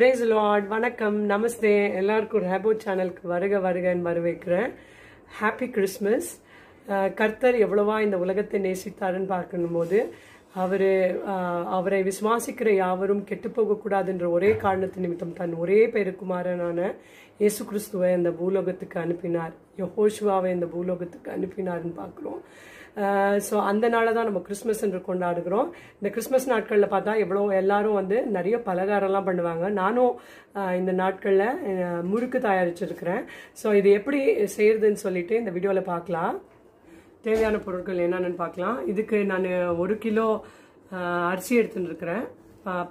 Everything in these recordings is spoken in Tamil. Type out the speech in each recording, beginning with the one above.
பிரேஸ் லார்ட் வணக்கம் நமஸ்தே எல்லாருக்கும் ஹேபோ சேனலுக்கு வருக வருகன்னு வரவேற்கிறேன் ஹாப்பி கிறிஸ்மஸ் கர்த்தர் எவ்வளவா இந்த உலகத்தை நேசித்தாருன்னு பார்க்கணும் போது அவர் அவரை விசுவாசிக்கிற யாவரும் கெட்டுப்போகக்கூடாதுன்ற ஒரே காரணத்து நிமித்தம் தன் ஒரே பெருக்குமாரனான இயேசு கிறிஸ்துவை அந்த பூலோகத்துக்கு அனுப்பினார் யஹோஷுவாவை இந்த பூலோகத்துக்கு அனுப்பினார்னு பார்க்குறோம் ஸோ அந்த நாளை தான் நம்ம கிறிஸ்மஸ் என்று கொண்டாடுகிறோம் இந்த கிறிஸ்மஸ் நாட்களில் பார்த்தா எவ்வளோ எல்லாரும் வந்து நிறைய பலகாரம்லாம் பண்ணுவாங்க நானும் இந்த நாட்களில் முறுக்கு தயாரிச்சிருக்கிறேன் ஸோ இது எப்படி செய்யறதுன்னு சொல்லிட்டு இந்த வீடியோவில் பார்க்கலாம் தேவையான பொருட்கள் என்னென்னு பார்க்கலாம் இதுக்கு நான் ஒரு கிலோ அரிசி எடுத்துன்னு இருக்கிறேன்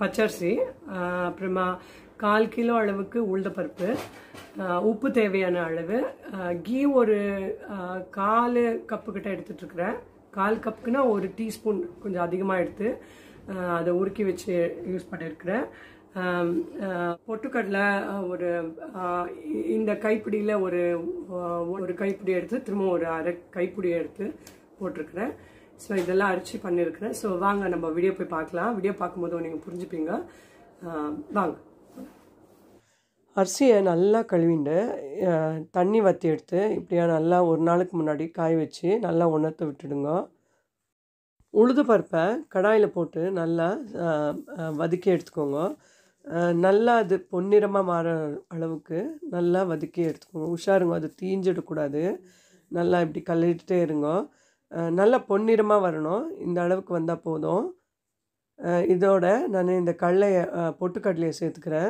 பச்சரிசி அப்புறமா கால் கிலோ அளவுக்கு உளுந்தப்பருப்பு உப்பு தேவையான அளவு கீ ஒரு கால் கப்பு கப்புக்கிட்ட எடுத்துட்ருக்குறேன் கால் கப்புக்குன்னா ஒரு டீஸ்பூன் கொஞ்சம் அதிகமாக எடுத்து அதை உருக்கி வச்சு யூஸ் பண்ணியிருக்கிறேன் பொட்டுக்கடலை ஒரு இந்த கைப்பிடியில் ஒரு ஒரு கைப்பிடி எடுத்து திரும்ப ஒரு அரை கைப்பிடி எடுத்து போட்டிருக்கிறேன் ஸோ இதெல்லாம் அரிச்சு பண்ணியிருக்கிறேன் ஸோ வாங்க நம்ம வீடியோ போய் பார்க்கலாம் வீடியோ பார்க்கும்போது நீங்கள் புரிஞ்சுப்பீங்க வாங்க அரிசியை நல்லா கழுவிண்டு தண்ணி வற்றி எடுத்து இப்படியா நல்லா ஒரு நாளுக்கு முன்னாடி காய வச்சு நல்லா உணர்த்து விட்டுடுங்க உளுது பருப்பை கடாயில் போட்டு நல்லா வதக்கி எடுத்துக்கோங்க நல்லா அது பொன்னிறமாக மாற அளவுக்கு நல்லா வதக்கி எடுத்துக்கோங்க உஷாருங்க அது தீஞ்சிடக்கூடாது நல்லா இப்படி கழுவிட்டே இருங்க நல்லா பொன்னிறமாக வரணும் இந்த அளவுக்கு வந்தால் போதும் இதோட நான் இந்த கடலையை பொட்டுக்கடலையை சேர்த்துக்கிறேன்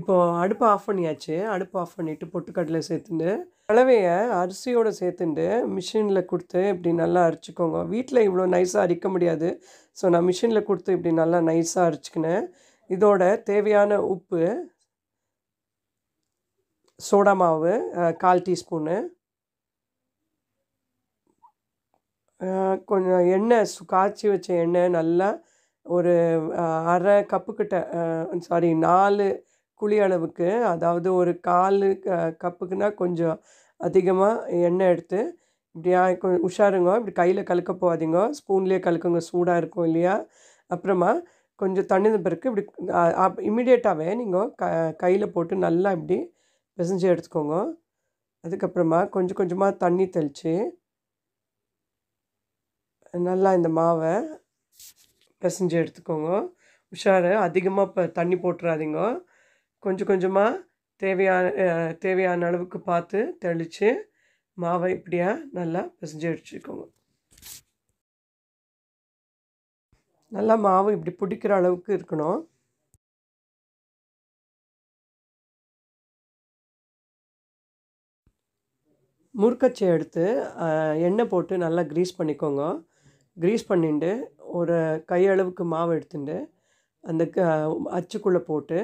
இப்போது அடுப்பு ஆஃப் பண்ணியாச்சு அடுப்பு ஆஃப் பண்ணிவிட்டு பொட்டுக்கடலை சேர்த்துட்டு கலவையை அரிசியோடு சேர்த்துட்டு மிஷினில் கொடுத்து இப்படி நல்லா அரைச்சிக்கோங்க வீட்டில் இவ்வளோ நைஸாக அரிக்க முடியாது ஸோ நான் மிஷினில் கொடுத்து இப்படி நல்லா நைஸாக அரைச்சிக்கினேன் இதோட தேவையான உப்பு சோடா மாவு கால் டீஸ்பூனு கொஞ்சம் எண்ணெய் காய்ச்சி வச்ச எண்ணெய் நல்லா ஒரு அரை கப்பு கிட்ட சாரி நாலு குழி அளவுக்கு அதாவது ஒரு கால் கப்புக்குன்னா கொஞ்சம் அதிகமாக எண்ணெய் எடுத்து இப்படியா கொஞ்சம் உஷாருங்க இப்படி கையில் கலக்க போகாதீங்க ஸ்பூன்லேயே கலக்குங்க சூடாக இருக்கும் இல்லையா அப்புறமா கொஞ்சம் தண்ணின பிறகு இப்படி இம்மிடியேட்டாகவே நீங்கள் க கையில் போட்டு நல்லா இப்படி பிசைஞ்சு எடுத்துக்கோங்க அதுக்கப்புறமா கொஞ்சம் கொஞ்சமாக தண்ணி தெளித்து நல்லா இந்த மாவை பிசைஞ்சு எடுத்துக்கோங்க உஷார் அதிகமாக இப்போ தண்ணி போட்டுறாதீங்க கொஞ்சம் கொஞ்சமாக தேவையான தேவையான அளவுக்கு பார்த்து தெளித்து மாவை இப்படியாக நல்லா பிசைஞ்சு எடுத்துக்கோங்க நல்லா மாவு இப்படி பிடிக்கிற அளவுக்கு இருக்கணும் முறுக்கச்சை எடுத்து எண்ணெய் போட்டு நல்லா க்ரீஸ் பண்ணிக்கோங்க க்ரீஸ் பண்ணிட்டு ஒரு கையளவுக்கு மாவு எடுத்துட்டு அந்த க அச்சுக்குள்ளே போட்டு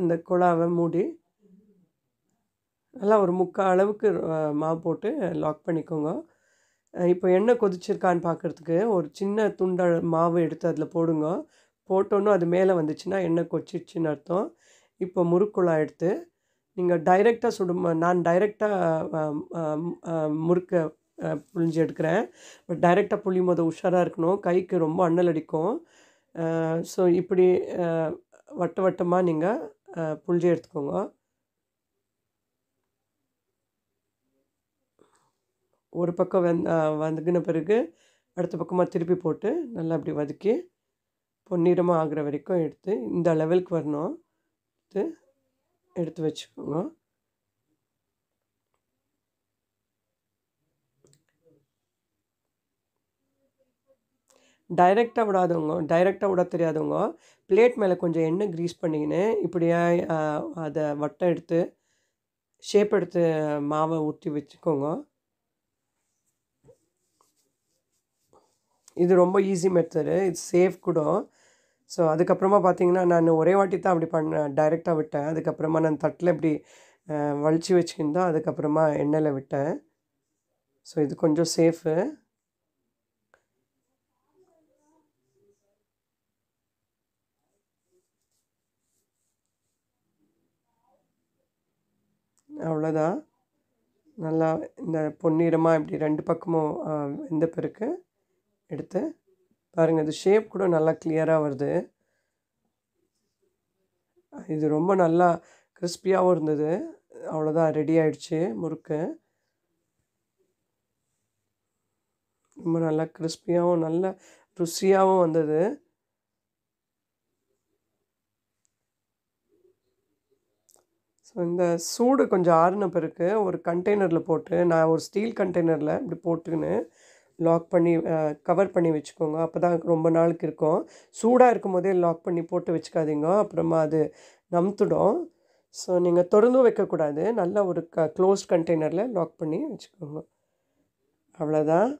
அந்த குழாவை மூடி நல்லா ஒரு முக்கால் அளவுக்கு மாவு போட்டு லாக் பண்ணிக்கோங்க இப்போ எண்ணெய் கொதிச்சிருக்கான்னு பார்க்குறதுக்கு ஒரு சின்ன துண்டல் மாவு எடுத்து அதில் போடுங்க போட்டோன்னு அது மேலே வந்துச்சுன்னா எண்ணெய் கொச்சிடுச்சின்னு அர்த்தம் இப்போ முறுக்குழா எடுத்து நீங்கள் டைரெக்டாக சுடும் நான் டைரெக்டாக முறுக்கை புழிஞ்சு எடுக்கிறேன் பட் டைரெக்டாக புளியும் போது உஷாராக இருக்கணும் கைக்கு ரொம்ப அண்ணல் அடிக்கும் ஸோ இப்படி வட்ட வட்டமாக நீங்கள் புழிஞ்சு எடுத்துக்கோங்க ஒரு பக்கம் வந் வதங்கின பிறகு அடுத்த பக்கமாக திருப்பி போட்டு நல்லா அப்படி வதக்கி பொன்னிறமாக ஆகிற வரைக்கும் எடுத்து இந்த லெவலுக்கு வரணும் எடுத்து எடுத்து வச்சுக்கோங்க டைரெக்டாக விடாதவங்க டைரெக்டாக விட தெரியாதவங்க பிளேட் மேலே கொஞ்சம் எண்ணெய் க்ரீஸ் பண்ணிக்கின்னு இப்படியா அதை வட்டம் எடுத்து ஷேப் எடுத்து மாவை ஊற்றி வச்சுக்கோங்க இது ரொம்ப ஈஸி மெத்தடு இட்ஸ் சேஃப் கூட ஸோ அதுக்கப்புறமா பார்த்தீங்கன்னா நான் ஒரே வாட்டி தான் அப்படி பண்ண டைரெக்டாக விட்டேன் அதுக்கப்புறமா நான் தட்டில் இப்படி வலிச்சு வச்சுக்கின்னு அதுக்கப்புறமா எண்ணெயில் விட்டேன் ஸோ இது கொஞ்சம் சேஃபு அவ்வளோதான் நல்லா இந்த பொன்னிறமாக இப்படி ரெண்டு பக்கமும் வெந்த பிறகு எடுத்து பாருங்கள் இது ஷேப் கூட நல்லா கிளியராக வருது இது ரொம்ப நல்லா கிறிஸ்பியாகவும் இருந்தது அவ்வளோதான் ரெடி ஆயிடுச்சு முறுக்கு ரொம்ப நல்லா கிறிஸ்பியாகவும் நல்ல ருசியாகவும் வந்தது ஸோ இந்த சூடு கொஞ்சம் ஆறுன பிறகு ஒரு கண்டெய்னரில் போட்டு நான் ஒரு ஸ்டீல் கண்டெய்னரில் இப்படி போட்டுக்கின்னு லாக் பண்ணி கவர் பண்ணி வச்சுக்கோங்க அப்போ தான் ரொம்ப நாளுக்கு இருக்கும் சூடாக இருக்கும் போதே லாக் பண்ணி போட்டு வச்சுக்காதீங்க அப்புறமா அது நம்த்துடும் ஸோ நீங்கள் திறந்தும் வைக்கக்கூடாது நல்லா ஒரு க க்ளோஸ் கண்டெய்னரில் லாக் பண்ணி வச்சுக்கோங்க அவ்வளோதான்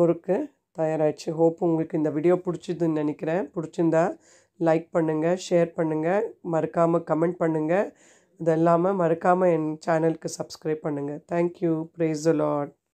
முறுக்கு தயாராகிடுச்சு ஹோப் உங்களுக்கு இந்த வீடியோ பிடிச்சிதுன்னு நினைக்கிறேன் பிடிச்சிருந்தா லைக் பண்ணுங்கள் ஷேர் பண்ணுங்கள் மறக்காமல் கமெண்ட் பண்ணுங்கள் இதெல்லாமல் மறக்காமல் என் சேனலுக்கு சப்ஸ்கிரைப் பண்ணுங்கள் தேங்க்யூ ப்ரேஸ் த லாட்